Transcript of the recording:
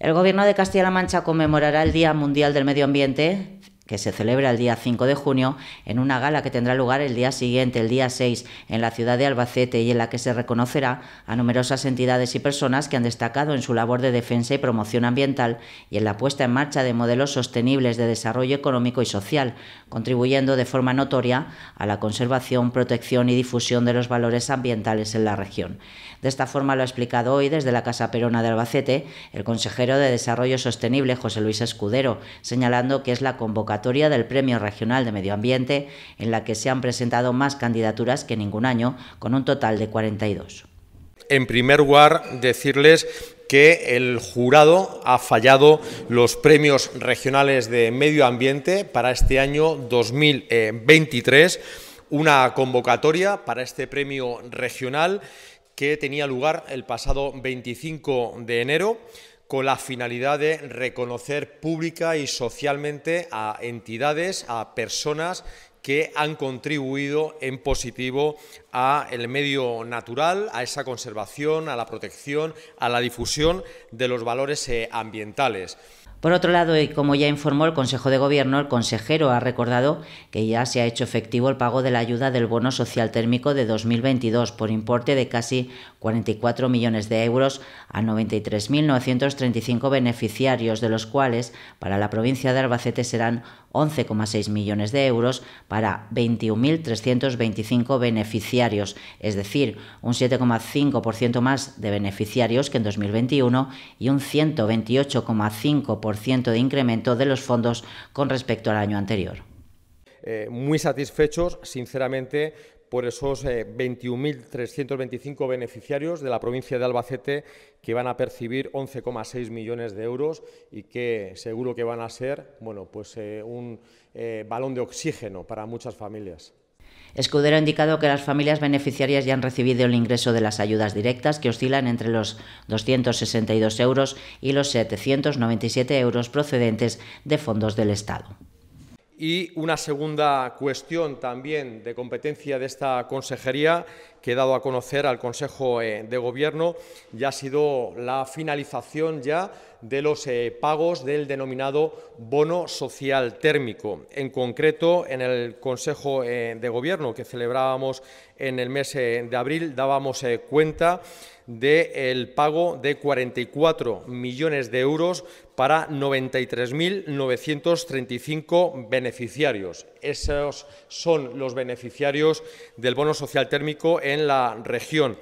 El Gobierno de Castilla-La Mancha conmemorará el Día Mundial del Medio Ambiente que se celebra el día 5 de junio, en una gala que tendrá lugar el día siguiente, el día 6, en la ciudad de Albacete y en la que se reconocerá a numerosas entidades y personas que han destacado en su labor de defensa y promoción ambiental y en la puesta en marcha de modelos sostenibles de desarrollo económico y social, contribuyendo de forma notoria a la conservación, protección y difusión de los valores ambientales en la región. De esta forma lo ha explicado hoy desde la Casa Perona de Albacete el consejero de Desarrollo Sostenible, José Luis Escudero, señalando que es la convocatoria convocatoria del Premio Regional de Medio Ambiente, en la que se han presentado más candidaturas que ningún año, con un total de 42. En primer lugar, decirles que el jurado ha fallado los premios regionales de medio ambiente para este año 2023, una convocatoria para este premio regional que tenía lugar el pasado 25 de enero con la finalidad de reconocer pública y socialmente a entidades, a personas que han contribuido en positivo a el medio natural, a esa conservación, a la protección, a la difusión de los valores eh, ambientales. Por otro lado, y como ya informó el Consejo de Gobierno, el consejero ha recordado que ya se ha hecho efectivo el pago de la ayuda del bono social térmico de 2022 por importe de casi 44 millones de euros a 93.935 beneficiarios, de los cuales para la provincia de Albacete serán 11,6 millones de euros para 21.325 beneficiarios, es decir, un 7,5% más de beneficiarios que en 2021 y un 128,5% de incremento de los fondos con respecto al año anterior. Eh, muy satisfechos, sinceramente, por esos 21.325 eh, beneficiarios de la provincia de Albacete que van a percibir 11,6 millones de euros y que seguro que van a ser bueno, pues, eh, un eh, balón de oxígeno para muchas familias. Escudero ha indicado que las familias beneficiarias ya han recibido el ingreso de las ayudas directas, que oscilan entre los 262 euros y los 797 euros procedentes de fondos del Estado. Y una segunda cuestión también de competencia de esta consejería que he dado a conocer al Consejo eh, de Gobierno ya ha sido la finalización ya de los eh, pagos del denominado bono social térmico. En concreto, en el Consejo eh, de Gobierno que celebrábamos en el mes de abril dábamos cuenta del pago de 44 millones de euros para 93.935 beneficiarios beneficiarios. Esos son los beneficiarios del bono social térmico en la región.